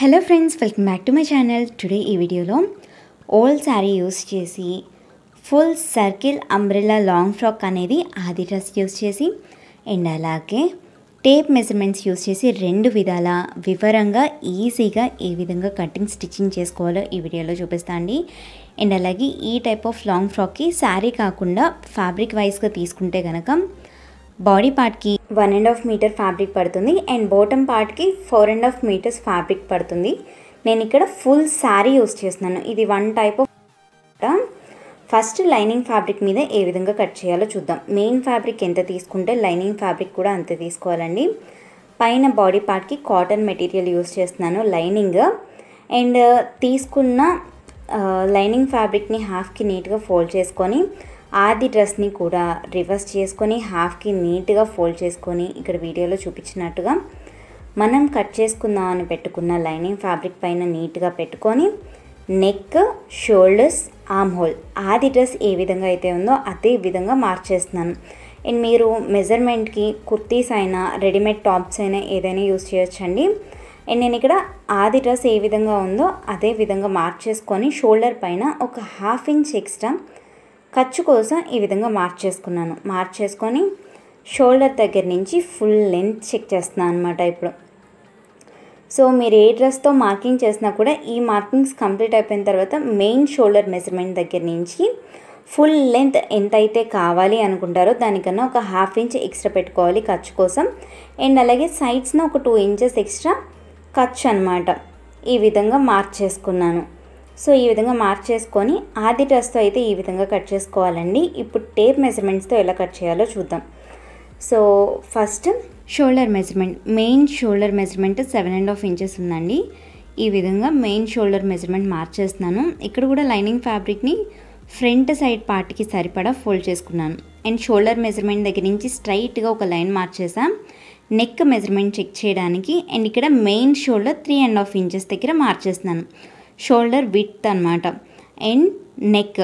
hello friends welcome back to my channel today ఈ వీడియోలో old sari use చేసి full circle umbrella long frock అనేది ఆది డ్రెస్ యూస్ చేసి అండ్ అలాగే టేప్ మెజర్మెంట్స్ యూస్ చేసి రెండు విధాల వివరంగా ఈజీగా ఏ విధంగా కటింగ్ స్టిచ్చింగ్ చేసుకోవాలో ఈ వీడియోలో చూపిస్తా అండి అండ్ అలాగే ఈ టైప్ ఆఫ్ లాంగ్ ఫ్రాక్కి శారీ కాకుండా ఫ్యాబ్రిక్ వైజ్గా తీసుకుంటే కనుక బాడీ పార్ట్కి one and half meter fabric పడుతుంది అండ్ బాటమ్ పార్ట్కి four and half meters fabric పడుతుంది నేను ఇక్కడ ఫుల్ శారీ యూస్ చేస్తున్నాను ఇది one type of first lining fabric మీద ఏ విధంగా కట్ చేయాలో చూద్దాం మెయిన్ ఫ్యాబ్రిక్ ఎంత తీసుకుంటే లైనింగ్ ఫ్యాబ్రిక్ కూడా అంతే తీసుకోవాలండి పైన బాడీ పార్ట్కి కాటన్ మెటీరియల్ యూస్ చేస్తున్నాను లైనింగ్ అండ్ తీసుకున్న లైనింగ్ ఫ్యాబ్రిక్ని హాఫ్కి నీట్గా ఫోల్డ్ చేసుకొని ఆది డ్రెస్ని కూడా రివర్స్ చేసుకొని హాఫ్కి నీట్గా ఫోల్డ్ చేసుకొని ఇక్కడ వీడియోలో చూపించినట్టుగా మనం కట్ చేసుకుందాం అని పెట్టుకున్న లైనింగ్ ఫ్యాబ్రిక్ పైన నీట్గా పెట్టుకొని నెక్ షోల్డర్స్ ఆమ్ హోల్ ఆది డ్రెస్ ఏ విధంగా అయితే ఉందో అదే విధంగా మార్చేస్తున్నాను అండ్ మీరు మెజర్మెంట్కి కుర్తీస్ అయినా రెడీమేడ్ టాప్స్ అయినా ఏదైనా యూస్ చేయొచ్చండి అండ్ నేను ఇక్కడ ఆది డ్రెస్ ఏ విధంగా ఉందో అదే విధంగా మార్చేసుకొని షోల్డర్ పైన ఒక హాఫ్ ఇంచ్ ఎక్స్ట్రా ఖర్చు కోసం ఈ విధంగా మార్క్ చేసుకున్నాను మార్క్ చేసుకొని షోల్డర్ దగ్గర నుంచి ఫుల్ లెంత్ చెక్ చేస్తున్నాను అనమాట ఇప్పుడు సో మీరు ఏ డ్రెస్తో మార్కింగ్ చేసినా కూడా ఈ మార్కింగ్స్ కంప్లీట్ అయిపోయిన తర్వాత మెయిన్ షోల్డర్ మెజర్మెంట్ దగ్గర నుంచి ఫుల్ లెంత్ ఎంత అయితే కావాలి అనుకుంటారో దానికన్నా ఒక హాఫ్ ఇంచ్ ఎక్స్ట్రా పెట్టుకోవాలి ఖర్చు కోసం అండ్ అలాగే సైడ్స్న ఒక టూ ఇంచెస్ ఎక్స్ట్రా ఖర్చు అనమాట ఈ విధంగా మార్క్ చేసుకున్నాను సో ఈ విధంగా మార్క్ చేసుకొని ఆది డ్రెస్తో అయితే ఈ విధంగా కట్ చేసుకోవాలండి ఇప్పుడు టేప్ మెజర్మెంట్స్తో ఎలా కట్ చేయాలో చూద్దాం so first shoulder measurement main shoulder measurement seven and half inches ఉందండి ఈ విధంగా మెయిన్ షోల్డర్ మెజర్మెంట్ మార్చేస్తున్నాను ఇక్కడ కూడా లైనింగ్ ఫ్యాబ్రిక్ని ఫ్రంట్ సైడ్ పార్ట్కి సరిపడా ఫోల్డ్ చేసుకున్నాను అండ్ షోల్డర్ మెజర్మెంట్ దగ్గర నుంచి స్ట్రైట్గా ఒక లైన్ మార్చేసాం నెక్ మెజర్మెంట్ చెక్ చేయడానికి అండ్ ఇక్కడ main shoulder three and half inches దగ్గర మార్చేస్తున్నాను షోల్డర్ విత్ అనమాట and neck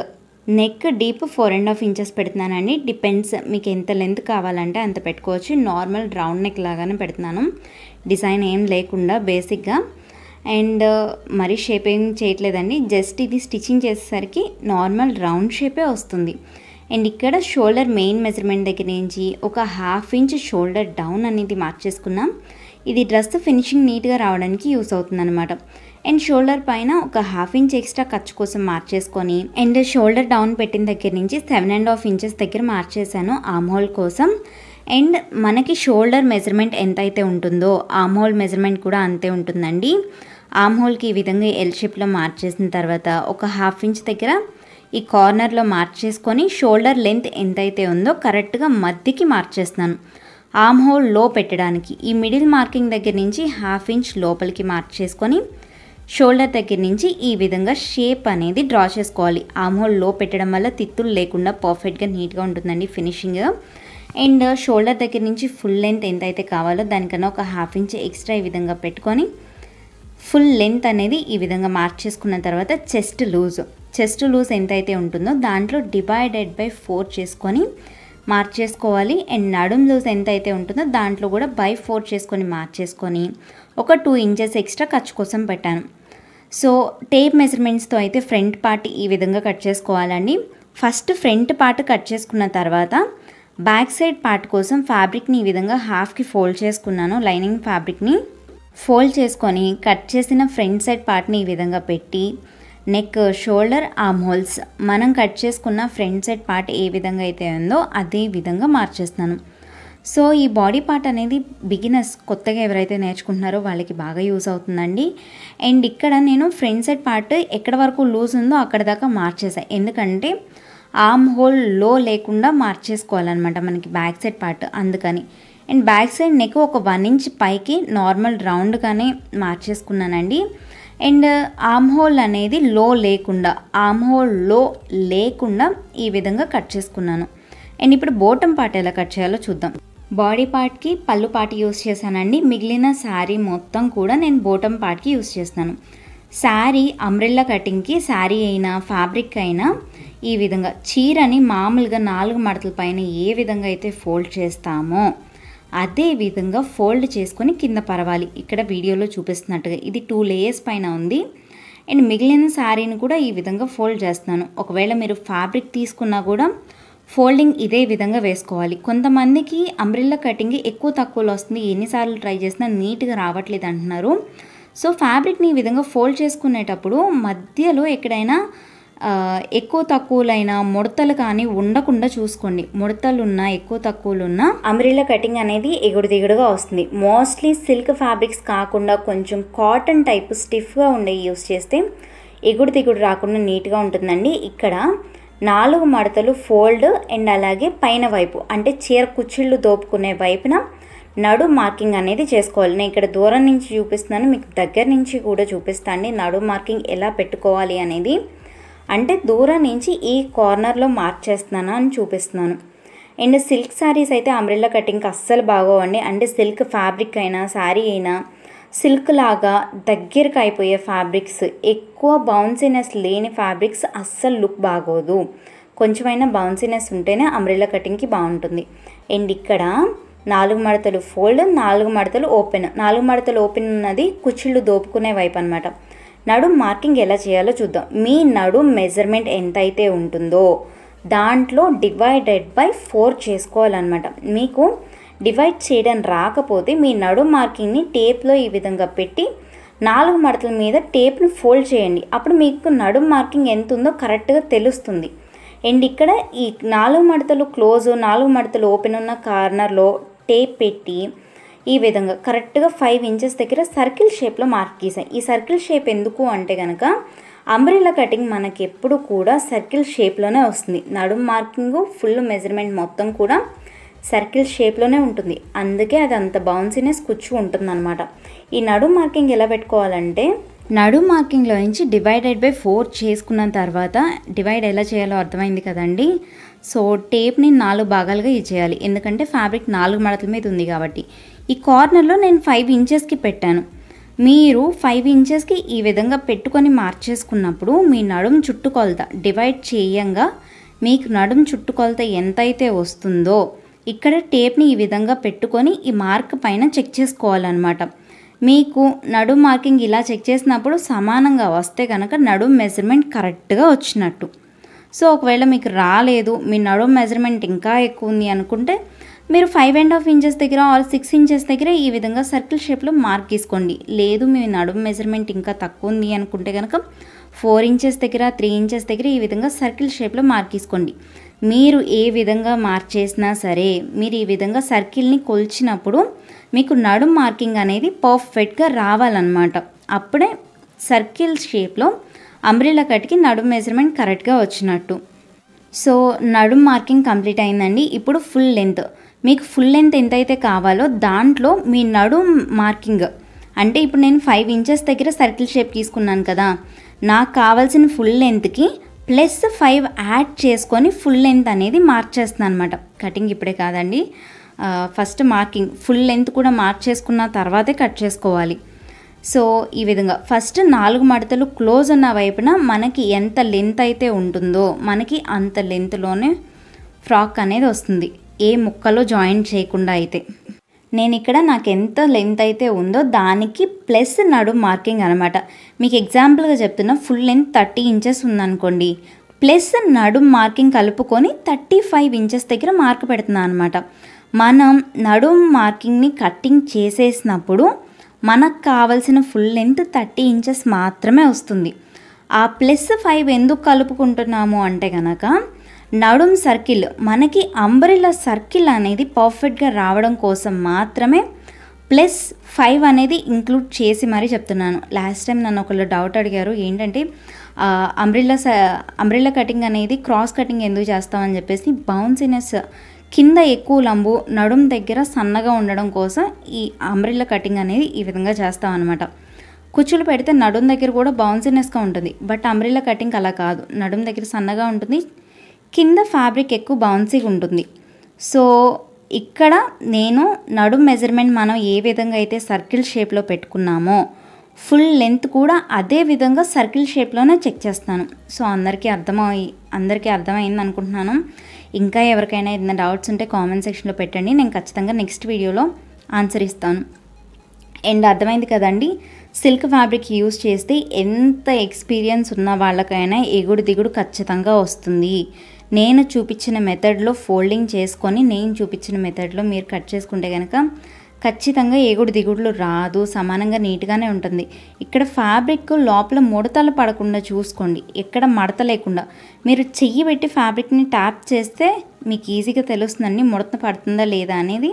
neck deep four and half inches పెడుతున్నానండి డిపెండ్స్ మీకు ఎంత లెంత్ కావాలంటే అంత పెట్టుకోవచ్చు నార్మల్ రౌండ్ నెక్ లాగానే పెడుతున్నాను డిజైన్ ఏం లేకుండా బేసిక్గా అండ్ మరీ షేప్ ఏం చేయట్లేదండి జస్ట్ ఇది స్టిచ్చింగ్ చేసేసరికి నార్మల్ రౌండ్ షేపే వస్తుంది అండ్ ఇక్కడ షోల్డర్ మెయిన్ మెజర్మెంట్ దగ్గర నుంచి ఒక హాఫ్ ఇంచ్ షోల్డర్ డౌన్ అనేది మార్చేసుకున్నాం ఇది డ్రెస్ ఫినిషింగ్ నీట్గా రావడానికి యూస్ అవుతుందన్నమాట అండ్ షోల్డర్ పైన ఒక హాఫ్ ఇంచ్ ఎక్స్ట్రా ఖర్చు కోసం మార్చేసుకొని అండ్ షోల్డర్ డౌన్ పెట్టిన దగ్గర నుంచి సెవెన్ అండ్ హాఫ్ ఇంచెస్ దగ్గర మార్చేసాను ఆమ్ హోల్ కోసం అండ్ మనకి షోల్డర్ మెజర్మెంట్ ఎంతైతే ఉంటుందో ఆమ్ హోల్ మెజర్మెంట్ కూడా అంతే ఉంటుందండి ఆమ్ హోల్కి ఈ విధంగా ఎల్ షేప్లో మార్చేసిన తర్వాత ఒక హాఫ్ ఇంచ్ దగ్గర ఈ కార్నర్లో మార్చేసుకొని షోల్డర్ లెంత్ ఎంతైతే ఉందో కరెక్ట్గా మధ్యకి మార్చేస్తున్నాను ఆమ్ హోల్ లో పెట్టడానికి ఈ మిడిల్ మార్కింగ్ దగ్గర నుంచి హాఫ్ ఇంచ్ లోపలికి మార్చేసుకొని షోల్డర్ దగ్గర నుంచి ఈ విధంగా షేప్ అనేది డ్రా చేసుకోవాలి ఆ మోల్లో పెట్టడం వల్ల తిత్తులు లేకుండా పర్ఫెక్ట్గా నీట్గా ఉంటుందండి ఫినిషింగ్ అండ్ షోల్డర్ దగ్గర నుంచి ఫుల్ లెంత్ ఎంత అయితే కావాలో దానికన్నా ఒక హాఫ్ ఇంచ్ ఎక్స్ట్రా ఈ విధంగా పెట్టుకొని ఫుల్ లెంత్ అనేది ఈ విధంగా మార్క్ చేసుకున్న తర్వాత చెస్ట్ లూజ్ చెస్ట్ లూజ్ ఎంత అయితే ఉంటుందో దాంట్లో డివైడెడ్ బై ఫోర్ చేసుకొని మార్చేసుకోవాలి అండ్ నడుం లూజ్ ఎంత అయితే ఉంటుందో దాంట్లో కూడా బై ఫోర్ చేసుకొని మార్చేసుకొని ఒక టూ ఇంచెస్ ఎక్స్ట్రా ఖర్చు కోసం పెట్టాను సో టేప్ మెజర్మెంట్స్తో అయితే ఫ్రంట్ పార్ట్ ఈ విధంగా కట్ చేసుకోవాలండి ఫస్ట్ ఫ్రంట్ పార్ట్ కట్ చేసుకున్న తర్వాత బ్యాక్ సైడ్ పార్ట్ కోసం ఫ్యాబ్రిక్ని ఈ విధంగా హాఫ్కి ఫోల్డ్ చేసుకున్నాను లైనింగ్ ఫ్యాబ్రిక్ని ఫోల్డ్ చేసుకొని కట్ చేసిన ఫ్రంట్ సైడ్ పార్ట్ని ఈ విధంగా పెట్టి నెక్ షోల్డర్ ఆమ్ హోల్స్ మనం కట్ చేసుకున్న ఫ్రంట్ సైడ్ పార్ట్ ఏ విధంగా అయితే ఉందో అదే విధంగా మార్చేస్తాను సో ఈ బాడీ పార్ట్ అనేది బిగినర్స్ కొత్తగా ఎవరైతే నేర్చుకుంటున్నారో వాళ్ళకి బాగా యూస్ అవుతుందండి అండ్ ఇక్కడ నేను ఫ్రంట్ సైడ్ పార్ట్ ఎక్కడ వరకు లూజ్ ఉందో అక్కడ దాకా మార్చేసాను ఎందుకంటే ఆమ్ హోల్ లో లేకుండా మార్చేసుకోవాలన్నమాట మనకి బ్యాక్ సైడ్ పార్ట్ అందుకని అండ్ బ్యాక్ సైడ్ నెక్ ఒక వన్ ఇంచ్ పైకి నార్మల్ రౌండ్గానే మార్చేసుకున్నానండి అండ్ ఆమ్ హోల్ అనేది లో లేకుండా ఆమ్ హోల్ లో లేకుండా ఈ విధంగా కట్ చేసుకున్నాను అండ్ ఇప్పుడు బోటం పార్ట్ ఎలా కట్ చేయాలో చూద్దాం బాడీ పార్ట్కి పళ్ళు పార్ట్ యూస్ చేశానండి మిగిలిన శారీ మొత్తం కూడా నేను బోటం పార్ట్కి యూస్ చేస్తాను శారీ అంబ్రెల్లా కటింగ్కి శారీ అయినా ఫ్యాబ్రిక్ అయినా ఈ విధంగా చీరని మామూలుగా నాలుగు మడతల పైన ఏ విధంగా అయితే ఫోల్డ్ చేస్తామో అదే విధంగా ఫోల్డ్ చేసుకొని కింద పరవాలి ఇక్కడ వీడియోలో చూపిస్తున్నట్టుగా ఇది టూ లేయర్స్ పైన ఉంది అండ్ మిగిలిన శారీని కూడా ఈ విధంగా ఫోల్డ్ చేస్తున్నాను ఒకవేళ మీరు ఫ్యాబ్రిక్ తీసుకున్నా కూడా ఫోల్డింగ్ ఇదే విధంగా వేసుకోవాలి కొంతమందికి అంబ్రిల్లా కటింగ్ ఎక్కువ తక్కువలో వస్తుంది ఎన్నిసార్లు ట్రై చేసినా నీట్గా రావట్లేదు అంటున్నారు సో ఫ్యాబ్రిక్ని ఈ విధంగా ఫోల్డ్ చేసుకునేటప్పుడు మధ్యలో ఎక్కడైనా ఎక్కువ తక్కువలైన ముడతలు కానీ ఉండకుండా చూసుకోండి ముడతలు ఉన్నా ఎక్కువ తక్కువలు ఉన్నా అమ్రిల్లా కటింగ్ అనేది ఎగుడు దిగుడుగా వస్తుంది మోస్ట్లీ సిల్క్ ఫ్యాబ్రిక్స్ కాకుండా కొంచెం కాటన్ టైప్ స్టిఫ్గా ఉండే యూస్ చేస్తే ఎగుడు దిగుడు రాకుండా నీట్గా ఉంటుందండి ఇక్కడ నాలుగు మడతలు ఫోల్డ్ అండ్ అలాగే పైన వైపు అంటే చీర కుచ్చిళ్ళు దోపుకునే వైపున నడు మార్కింగ్ అనేది చేసుకోవాలి నేను ఇక్కడ దూరం నుంచి చూపిస్తున్నాను మీకు దగ్గర నుంచి కూడా చూపిస్తాను నడు మార్కింగ్ ఎలా పెట్టుకోవాలి అనేది అంటే దూరం నుంచి ఈ కార్నర్లో మార్క్ చేస్తున్నాను అని చూపిస్తున్నాను అండ్ సిల్క్ శారీస్ అయితే అంబ్రెల్లా కటింగ్కి అస్సలు బాగోవండి అంటే సిల్క్ ఫ్యాబ్రిక్ అయినా శారీ అయినా సిల్క్ లాగా దగ్గరకు అయిపోయే ఫ్యాబ్రిక్స్ ఎక్కువ బౌన్సీనెస్ లేని ఫ్యాబ్రిక్స్ అస్సలు లుక్ బాగోదు కొంచెమైనా బౌన్సీనెస్ ఉంటేనే అంబ్రెల్లా కటింగ్కి బాగుంటుంది అండ్ ఇక్కడ నాలుగు మడతలు ఫోల్డ్ నాలుగు మడతలు ఓపెన్ నాలుగు మడతలు ఓపెన్ ఉన్నది కుచ్చిళ్ళు దోపుకునే వైపు అనమాట నడుం మార్కింగ్ ఎలా చేయాలో చూద్దాం మీ నడు మెజర్మెంట్ ఎంత అయితే ఉంటుందో దాంట్లో డివైడెడ్ బై ఫోర్ చేసుకోవాలన్నమాట మీకు డివైడ్ చేయడం రాకపోతే మీ నడుం మార్కింగ్ని టేప్లో ఈ విధంగా పెట్టి నాలుగు మడతల మీద టేప్ను ఫోల్డ్ చేయండి అప్పుడు మీకు నడుం మార్కింగ్ ఎంత ఉందో కరెక్ట్గా తెలుస్తుంది అండ్ ఇక్కడ ఈ నాలుగు మడతలు క్లోజ్ నాలుగు మడతలు ఓపెన్ ఉన్న కార్నర్లో టేప్ పెట్టి ఈ విధంగా కరెక్ట్గా ఫైవ్ ఇంచెస్ దగ్గర సర్కిల్ షేప్లో మార్క్ గీసాను ఈ సర్కిల్ షేప్ ఎందుకు అంటే కనుక అంబ్రిల్లా కటింగ్ మనకి ఎప్పుడు కూడా సర్కిల్ షేప్లోనే వస్తుంది నడుం మార్కింగ్ ఫుల్ మెజర్మెంట్ మొత్తం కూడా సర్కిల్ షేప్లోనే ఉంటుంది అందుకే అది అంత బౌన్సీనెస్ కూర్చు ఉంటుందన్నమాట ఈ నడుం మార్కింగ్ ఎలా పెట్టుకోవాలంటే నడు మార్కింగ్లో నుంచి డివైడెడ్ బై ఫోర్ చేసుకున్న తర్వాత డివైడ్ ఎలా చేయాలో అర్థమైంది కదండి సో టేప్ని నాలుగు భాగాలుగా ఇచ్చేయాలి ఎందుకంటే ఫ్యాబ్రిక్ నాలుగు మడతల మీద ఉంది కాబట్టి ఈ కార్నర్లో నేను ఫైవ్ ఇంచెస్కి పెట్టాను మీరు ఫైవ్ ఇంచెస్కి ఈ విధంగా పెట్టుకొని మార్చేసుకున్నప్పుడు మీ నడుం చుట్టుకొలత డివైడ్ చేయంగా మీకు నడుం చుట్టుకొలత ఎంతైతే వస్తుందో ఇక్కడ టేప్ని ఈ విధంగా పెట్టుకొని ఈ మార్క్ పైన చెక్ చేసుకోవాలన్నమాట మీకు నడుం మార్కింగ్ ఇలా చెక్ చేసినప్పుడు సమానంగా వస్తే కనుక నడుం మెజర్మెంట్ కరెక్ట్గా వచ్చినట్టు సో ఒకవేళ మీకు రాలేదు మీ నడుం మెజర్మెంట్ ఇంకా ఎక్కువ ఉంది అనుకుంటే మీరు ఫైవ్ అండ్ హాఫ్ ఇంచెస్ దగ్గర ఆర్ సిక్స్ ఇంచెస్ దగ్గర ఈ విధంగా సర్కిల్ షేప్లో మార్క్ తీసుకోండి లేదు మీ నడుము మెజర్మెంట్ ఇంకా తక్కువ ఉంది అనుకుంటే కనుక ఫోర్ ఇంచెస్ దగ్గర త్రీ ఇంచెస్ దగ్గర ఈ విధంగా సర్కిల్ షేప్లో మార్క్ తీసుకోండి మీరు ఏ విధంగా మార్క్ చేసినా సరే మీరు ఈ విధంగా సర్కిల్ని కొల్చినప్పుడు మీకు నడుం మార్కింగ్ అనేది పర్ఫెక్ట్గా రావాలన్నమాట అప్పుడే సర్కిల్ షేప్లో అంబ్రిలా కట్కి నడుం మెజర్మెంట్ కరెక్ట్గా వచ్చినట్టు సో నడుం మార్కింగ్ కంప్లీట్ అయిందండి ఇప్పుడు ఫుల్ లెంత్ మీకు ఫుల్ లెంత్ ఎంతైతే కావాలో దాంట్లో మీ నడు మార్కింగ్ అంటే ఇప్పుడు నేను ఫైవ్ ఇంచెస్ దగ్గర సర్కిల్ షేప్ తీసుకున్నాను కదా నాకు కావాల్సిన ఫుల్ లెంత్కి ప్లస్ ఫైవ్ యాడ్ చేసుకొని ఫుల్ లెంత్ అనేది మార్చేస్తున్నాను అనమాట కటింగ్ ఇప్పుడే కాదండి ఫస్ట్ మార్కింగ్ ఫుల్ లెంత్ కూడా మార్క్ చేసుకున్న తర్వాతే కట్ చేసుకోవాలి సో ఈ విధంగా ఫస్ట్ నాలుగు మడతలు క్లోజ్ ఉన్న వైపున మనకి ఎంత లెంత్ అయితే ఉంటుందో మనకి అంత లెంత్లోనే ఫ్రాక్ అనేది వస్తుంది ఏ ముక్కలో జాయిన్ చేయకుండా అయితే నేను ఇక్కడ నాకు ఎంత లెంత్ అయితే ఉందో దానికి ప్లస్ నడు మార్కింగ్ అనమాట మీకు ఎగ్జాంపుల్గా చెప్తున్నా ఫుల్ లెంత్ థర్టీ ఇంచెస్ ఉందనుకోండి ప్లస్ నడుం మార్కింగ్ కలుపుకొని థర్టీ ఫైవ్ ఇంచెస్ దగ్గర మార్క్ పెడుతున్నాను అనమాట మనం నడుం మార్కింగ్ని కట్టింగ్ చేసేసినప్పుడు మనకు కావలసిన ఫుల్ లెంత్ థర్టీ ఇంచెస్ మాత్రమే వస్తుంది ఆ ప్లస్ ఫైవ్ ఎందుకు కలుపుకుంటున్నాము అంటే కనుక నడుం సర్కిల్ మనకి అంబ్రెలా సర్కిల్ అనేది పర్ఫెక్ట్గా రావడం కోసం మాత్రమే ప్లస్ ఫైవ్ అనేది ఇంక్లూడ్ చేసి మరీ చెప్తున్నాను లాస్ట్ టైం నన్ను ఒకళ్ళు డౌట్ అడిగారు ఏంటంటే అంబ్రిల్లా అంబ్రిల్లా కటింగ్ అనేది క్రాస్ కటింగ్ ఎందుకు చేస్తామని చెప్పేసి బౌన్సినెస్ కింద ఎక్కువ లంబు నడుం దగ్గర సన్నగా ఉండడం కోసం ఈ అంబ్రిల్లా కటింగ్ అనేది ఈ విధంగా చేస్తామన్నమాట కుచ్చులు పెడితే నడుం దగ్గర కూడా బౌన్సినెస్గా ఉంటుంది బట్ అంబ్రిల్లా కటింగ్ అలా కాదు నడుం దగ్గర సన్నగా ఉంటుంది కింద ఫ్యాబ్రిక్ ఎక్కువ బౌన్సీగా ఉంటుంది సో ఇక్కడ నేను నడుం మెజర్మెంట్ మనం ఏ విధంగా అయితే సర్కిల్ షేప్లో పెట్టుకున్నామో ఫుల్ లెంత్ కూడా అదే విధంగా సర్కిల్ షేప్లోనే చెక్ చేస్తాను సో అందరికీ అర్థమై అందరికీ అర్థమైంది అనుకుంటున్నాను ఇంకా ఎవరికైనా ఏదైనా డౌట్స్ ఉంటే కామెంట్ సెక్షన్లో పెట్టండి నేను ఖచ్చితంగా నెక్స్ట్ వీడియోలో ఆన్సర్ ఇస్తాను అండ్ అర్థమైంది కదండి సిల్క్ ఫ్యాబ్రిక్ యూస్ చేస్తే ఎంత ఎక్స్పీరియన్స్ ఉన్న వాళ్ళకైనా ఎగుడు దిగుడు ఖచ్చితంగా వస్తుంది నేను చూపించిన మెథడ్లో ఫోల్డింగ్ చేసుకొని నేను చూపించిన మెథడ్లో మీరు కట్ చేసుకుంటే కనుక ఖచ్చితంగా ఏగుడు దిగుడులు రాదు సమానంగా నీట్గానే ఉంటుంది ఇక్కడ ఫ్యాబ్రిక్ లోపల ముడతలు పడకుండా చూసుకోండి ఎక్కడ మడత లేకుండా మీరు చెయ్యి పెట్టి ఫ్యాబ్రిక్ని ట్యాప్ చేస్తే మీకు ఈజీగా తెలుస్తుందండి ముడత పడుతుందా లేదా అనేది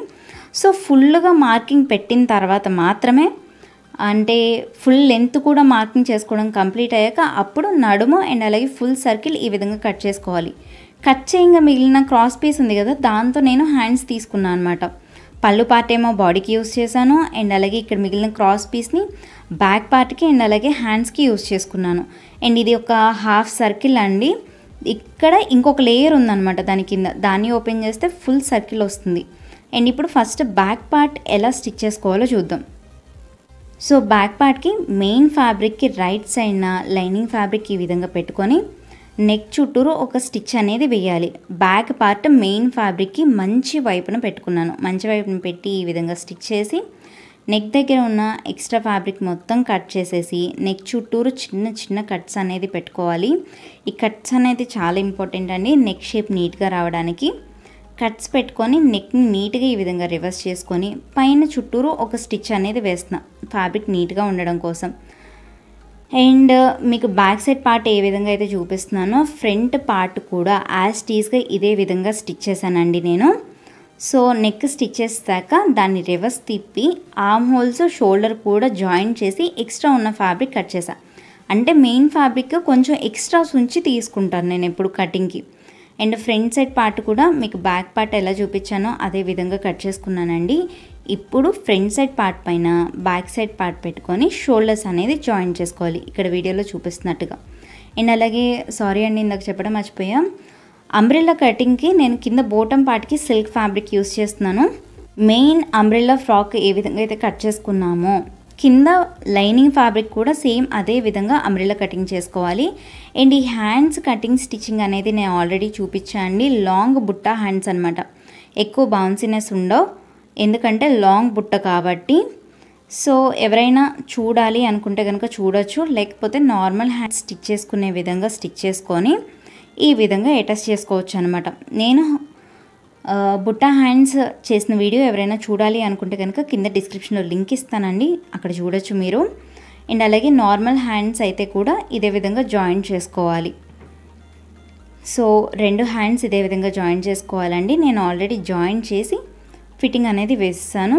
సో ఫుల్గా మార్కింగ్ పెట్టిన తర్వాత మాత్రమే అంటే ఫుల్ లెంత్ కూడా మార్కింగ్ చేసుకోవడం కంప్లీట్ అయ్యాక అప్పుడు నడుము అండ్ అలాగే ఫుల్ సర్కిల్ ఈ విధంగా కట్ చేసుకోవాలి కట్ చేయంగా మిగిలిన క్రాస్ పీస్ ఉంది కదా దాంతో నేను హ్యాండ్స్ తీసుకున్నాను అనమాట పళ్ళు పార్ట్ ఏమో బాడీకి యూస్ చేశాను అండ్ అలాగే ఇక్కడ మిగిలిన క్రాస్ పీస్ని బ్యాక్ పార్ట్కి అండ్ అలాగే హ్యాండ్స్కి యూస్ చేసుకున్నాను అండ్ ఇది ఒక హాఫ్ సర్కిల్ అండి ఇక్కడ ఇంకొక లేయర్ ఉందన్నమాట దాని కింద దాన్ని ఓపెన్ చేస్తే ఫుల్ సర్కిల్ వస్తుంది అండ్ ఇప్పుడు ఫస్ట్ బ్యాక్ పార్ట్ ఎలా స్టిచ్ చేసుకోవాలో చూద్దాం సో బ్యాక్ పార్ట్కి మెయిన్ ఫ్యాబ్రిక్కి రైట్ సైడ్న లైనింగ్ ఫ్యాబ్రిక్ ఈ విధంగా పెట్టుకొని నెక్ చుట్టూరు ఒక స్టిచ్ అనేది వేయాలి బ్యాక్ పార్ట్ మెయిన్ ఫ్యాబ్రిక్కి మంచి వైపున పెట్టుకున్నాను మంచి వైపున పెట్టి ఈ విధంగా స్టిచ్ చేసి నెక్ దగ్గర ఉన్న ఎక్స్ట్రా ఫ్యాబ్రిక్ మొత్తం కట్ చేసేసి నెక్ చుట్టూరు చిన్న చిన్న కట్స్ అనేది పెట్టుకోవాలి ఈ కట్స్ అనేది చాలా ఇంపార్టెంట్ అండి నెక్ షేప్ నీట్గా రావడానికి కట్స్ పెట్టుకొని నెక్ని నీట్గా ఈ విధంగా రివర్స్ చేసుకొని పైన చుట్టూరు ఒక స్టిచ్ అనేది వేస్తున్నాను ఫ్యాబ్రిక్ నీట్గా ఉండడం కోసం అండ్ మీకు బ్యాక్ సైడ్ పార్ట్ ఏ విధంగా అయితే చూపిస్తున్నానో ఫ్రంట్ పార్ట్ కూడా యాజ్ టీస్గా ఇదే విధంగా స్టిచ్ చేశానండి నేను సో నెక్ స్టిచ్ చేసాక దాన్ని రివర్స్ తిప్పి ఆర్మ్ హోల్స్ షోల్డర్ కూడా జాయిన్ చేసి ఎక్స్ట్రా ఉన్న ఫ్యాబ్రిక్ కట్ చేశా అంటే మెయిన్ ఫ్యాబ్రిక్ కొంచెం ఎక్స్ట్రాస్ ఉంచి తీసుకుంటాను నేను ఎప్పుడు కటింగ్కి అండ్ ఫ్రంట్ సైడ్ పార్ట్ కూడా మీకు బ్యాక్ పార్ట్ ఎలా చూపించానో అదే విధంగా కట్ చేసుకున్నానండి ఇప్పుడు ఫ్రంట్ సైడ్ పార్ట్ పైన బ్యాక్ సైడ్ పార్ట్ పెట్టుకొని షోల్డర్స్ అనేది జాయిన్ చేసుకోవాలి ఇక్కడ వీడియోలో చూపిస్తున్నట్టుగా అండ్ అలాగే సారీ అండి ఇందాక చెప్పడం మర్చిపోయాం అంబ్రెల్లా కటింగ్కి నేను కింద బోటం పార్ట్కి సిల్క్ ఫ్యాబ్రిక్ యూస్ చేస్తున్నాను మెయిన్ అంబ్రిల్లా ఫ్రాక్ ఏ విధంగా అయితే కట్ చేసుకున్నామో కింద లైనింగ్ ఫ్యాబ్రిక్ కూడా సేమ్ అదే విధంగా అంబ్రిల్లా కటింగ్ చేసుకోవాలి అండ్ ఈ హ్యాండ్స్ కటింగ్ స్టిచ్చింగ్ అనేది నేను ఆల్రెడీ చూపించాను లాంగ్ బుట్టా హ్యాండ్స్ అనమాట ఎక్కువ బౌన్సీనెస్ ఉండవు ఎందుకంటే లాంగ్ బుట్ట కాబట్టి సో ఎవరైనా చూడాలి అనుకుంటే కనుక చూడొచ్చు లేకపోతే నార్మల్ హ్యాండ్ స్టిచ్ చేసుకునే విధంగా స్టిచ్ చేసుకొని ఈ విధంగా అటాచ్ చేసుకోవచ్చు అనమాట నేను బుట్ట హ్యాండ్స్ చేసిన వీడియో ఎవరైనా చూడాలి అనుకుంటే కనుక కింద డిస్క్రిప్షన్లో లింక్ ఇస్తానండి అక్కడ చూడొచ్చు మీరు అండ్ అలాగే నార్మల్ హ్యాండ్స్ అయితే కూడా ఇదే విధంగా జాయిన్ చేసుకోవాలి సో రెండు హ్యాండ్స్ ఇదే విధంగా జాయిన్ చేసుకోవాలండి నేను ఆల్రెడీ జాయిన్ చేసి ఫిట్టింగ్ అనేది వేస్తాను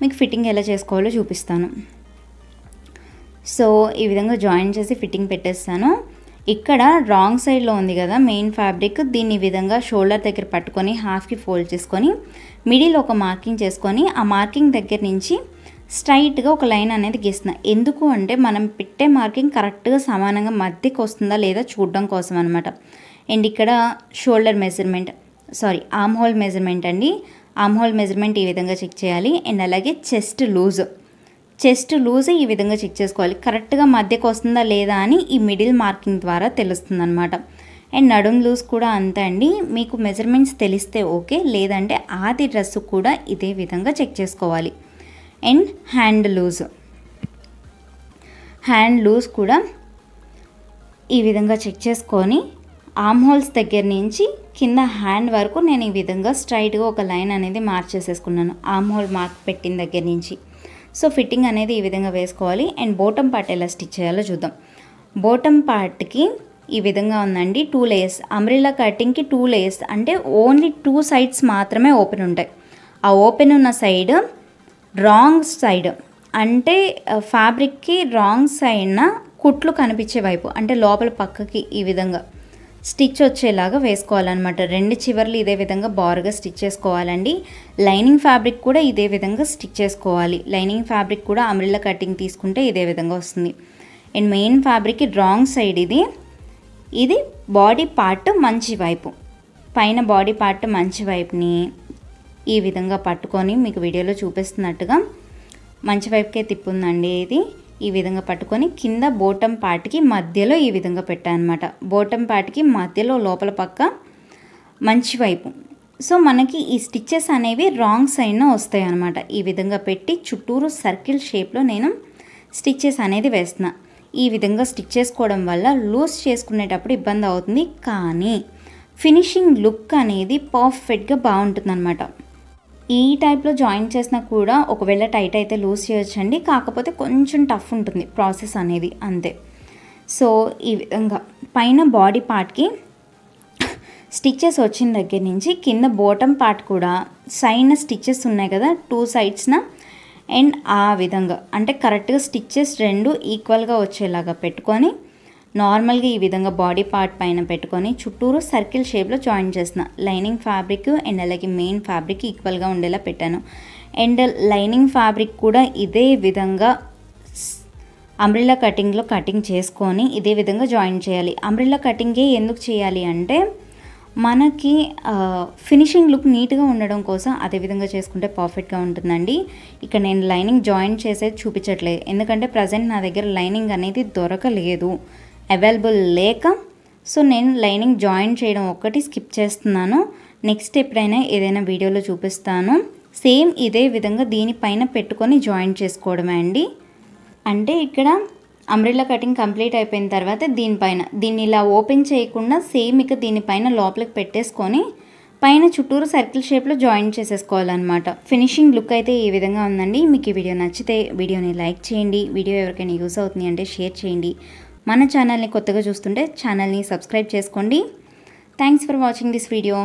మీకు ఫిట్టింగ్ ఎలా చేసుకోవాలో చూపిస్తాను సో ఈ విధంగా జాయిన్ చేసి ఫిట్టింగ్ పెట్టేస్తాను ఇక్కడ రాంగ్ సైడ్లో ఉంది కదా మెయిన్ ఫ్యాబ్రిక్ దీన్ని ఈ విధంగా షోల్డర్ దగ్గర పట్టుకొని హాఫ్కి ఫోల్డ్ చేసుకొని మిడిల్ ఒక మార్కింగ్ చేసుకొని ఆ మార్కింగ్ దగ్గర నుంచి స్ట్రైట్గా ఒక లైన్ అనేది గీస్తున్నా ఎందుకు అంటే మనం పెట్టే మార్కింగ్ కరెక్ట్గా సమానంగా మధ్యకి వస్తుందా లేదా చూడడం కోసం అనమాట అండ్ ఇక్కడ shoulder measurement sorry arm hole measurement అండి ఆమ్ హోల్ మెజర్మెంట్ ఈ విధంగా చెక్ చేయాలి అండ్ అలాగే చెస్ట్ లూజ్ చెస్ట్ లూజ్ ఈ విధంగా చెక్ చేసుకోవాలి కరెక్ట్గా మధ్యకు వస్తుందా లేదా అని ఈ మిడిల్ మార్కింగ్ ద్వారా తెలుస్తుంది అనమాట అండ్ నడుం లూజ్ కూడా అంతే అండి మీకు మెజర్మెంట్స్ తెలిస్తే ఓకే లేదంటే ఆది డ్రెస్ కూడా ఇదే విధంగా చెక్ చేసుకోవాలి and hand loose hand loose కూడా ఈ విధంగా చెక్ చేసుకొని ఆమ్ హోల్స్ దగ్గర నుంచి కింద హ్యాండ్ వరకు నేను ఈ విధంగా స్ట్రైట్గా ఒక లైన్ అనేది మార్చేసేసుకున్నాను ఆర్మ్ ఆమ్ హోల్ మార్క్ పెట్టిన దగ్గర నుంచి సో ఫిట్టింగ్ అనేది ఈ విధంగా వేసుకోవాలి అండ్ బోటం పార్ట్ ఎలా స్టిచ్ చేయాలో చూద్దాం బోటం పార్ట్కి ఈ విధంగా ఉందండి టూ లేయర్స్ అంబ్రిల్లా కటింగ్కి టూ లేయర్స్ అంటే ఓన్లీ టూ సైడ్స్ మాత్రమే ఓపెన్ ఉంటాయి ఆ ఓపెన్ ఉన్న సైడ్ రాంగ్ సైడ్ అంటే ఫ్యాబ్రిక్కి రాంగ్ సైడ్న కుట్లు కనిపించే వైపు అంటే లోపల పక్కకి ఈ విధంగా స్టిచ్ వచ్చేలాగా వేసుకోవాలన్నమాట రెండు చివర్లు ఇదే విధంగా బారుగా స్టిచ్ చేసుకోవాలండి లైనింగ్ ఫ్యాబ్రిక్ కూడా ఇదే విధంగా స్టిచ్ చేసుకోవాలి లైనింగ్ ఫ్యాబ్రిక్ కూడా అమ్రిల్లా కటింగ్ తీసుకుంటే ఇదే విధంగా వస్తుంది and main fabric wrong side ఇది ఇది బాడీ పార్ట్ మంచి వైపు పైన బాడీ పార్ట్ మంచి వైపుని ఈ విధంగా పట్టుకొని మీకు వీడియోలో చూపిస్తున్నట్టుగా మంచి వైపుకే తిప్పుందండి ఇది ఈ విధంగా పట్టుకొని కింద బోటం పాటికి మధ్యలో ఈ విధంగా పెట్టాను అనమాట బోటం పాటికి మధ్యలో లోపల పక్క మంచి వైపు సో మనకి ఈ స్టిచ్చెస్ అనేవి రాంగ్ సైడ్న వస్తాయి అనమాట ఈ విధంగా పెట్టి చుట్టూరు సర్కిల్ షేప్లో నేను స్టిచ్చెస్ అనేది వేస్తున్నా ఈ విధంగా స్టిచ్ చేసుకోవడం వల్ల లూజ్ చేసుకునేటప్పుడు ఇబ్బంది అవుతుంది కానీ ఫినిషింగ్ లుక్ అనేది పర్ఫెక్ట్గా బాగుంటుంది అనమాట ఈ టైప్లో జాయిన్ చేసినా కూడా ఒకవేళ టైట్ అయితే లూజ్ చేయొచ్చండి కాకపోతే కొంచెం టఫ్ ఉంటుంది ప్రాసెస్ అనేది అంతే సో ఈ విధంగా పైన బాడీ పార్ట్కి స్టిచ్చెస్ వచ్చిన దగ్గర నుంచి కింద బాటమ్ పార్ట్ కూడా సైడ్న స్టిచ్చెస్ ఉన్నాయి కదా టూ సైడ్స్న అండ్ ఆ విధంగా అంటే కరెక్ట్గా స్టిచ్చెస్ రెండు ఈక్వల్గా వచ్చేలాగా పెట్టుకొని నార్మల్గా ఈ విధంగా బాడీ పార్ట్ పైన పెట్టుకొని చుట్టూరు సర్కిల్ షేప్లో జాయిన్ చేసిన లైనింగ్ ఫ్యాబ్రిక్ అండ్ అలాగే మెయిన్ ఫ్యాబ్రిక్ ఈక్వల్గా ఉండేలా పెట్టాను అండ్ లైనింగ్ ఫ్యాబ్రిక్ కూడా ఇదే విధంగా అంబ్రిల్లా కటింగ్లో కటింగ్ చేసుకొని ఇదే విధంగా జాయిన్ చేయాలి అంబ్రిల్లా కటింగే ఎందుకు చేయాలి అంటే మనకి ఫినిషింగ్ లుక్ నీట్గా ఉండడం కోసం అదే విధంగా చేసుకుంటే పర్ఫెక్ట్గా ఉంటుందండి ఇక్కడ నేను లైనింగ్ జాయిన్ చేసేది చూపించట్లేదు ఎందుకంటే ప్రజెంట్ నా దగ్గర లైనింగ్ అనేది దొరకలేదు అవైలబుల్ లేక సో నేను లైనింగ్ జాయిన్ చేయడం ఒక్కటి స్కిప్ చేస్తున్నాను నెక్స్ట్ ఎప్పుడైనా ఏదైనా వీడియోలో చూపిస్తాను సేమ్ ఇదే విధంగా దీనిపైన పెట్టుకొని జాయిన్ చేసుకోవడమే అండి అంటే ఇక్కడ అమ్రిల్లా కటింగ్ కంప్లీట్ అయిపోయిన తర్వాత దీనిపైన దీన్ని ఇలా ఓపెన్ చేయకుండా సేమ్ ఇక దీనిపైన లోపలికి పెట్టేసుకొని పైన చుట్టూరు సర్కిల్ షేప్లో జాయిన్ చేసేసుకోవాలన్నమాట ఫినిషింగ్ లుక్ అయితే ఈ విధంగా ఉందండి మీకు ఈ వీడియో నచ్చితే వీడియోని లైక్ చేయండి వీడియో ఎవరికైనా యూస్ అవుతుంది అంటే షేర్ చేయండి మన ఛానల్ని కొత్తగా చూస్తుంటే ఛానల్ని సబ్స్క్రైబ్ చేసుకోండి thanks for watching this video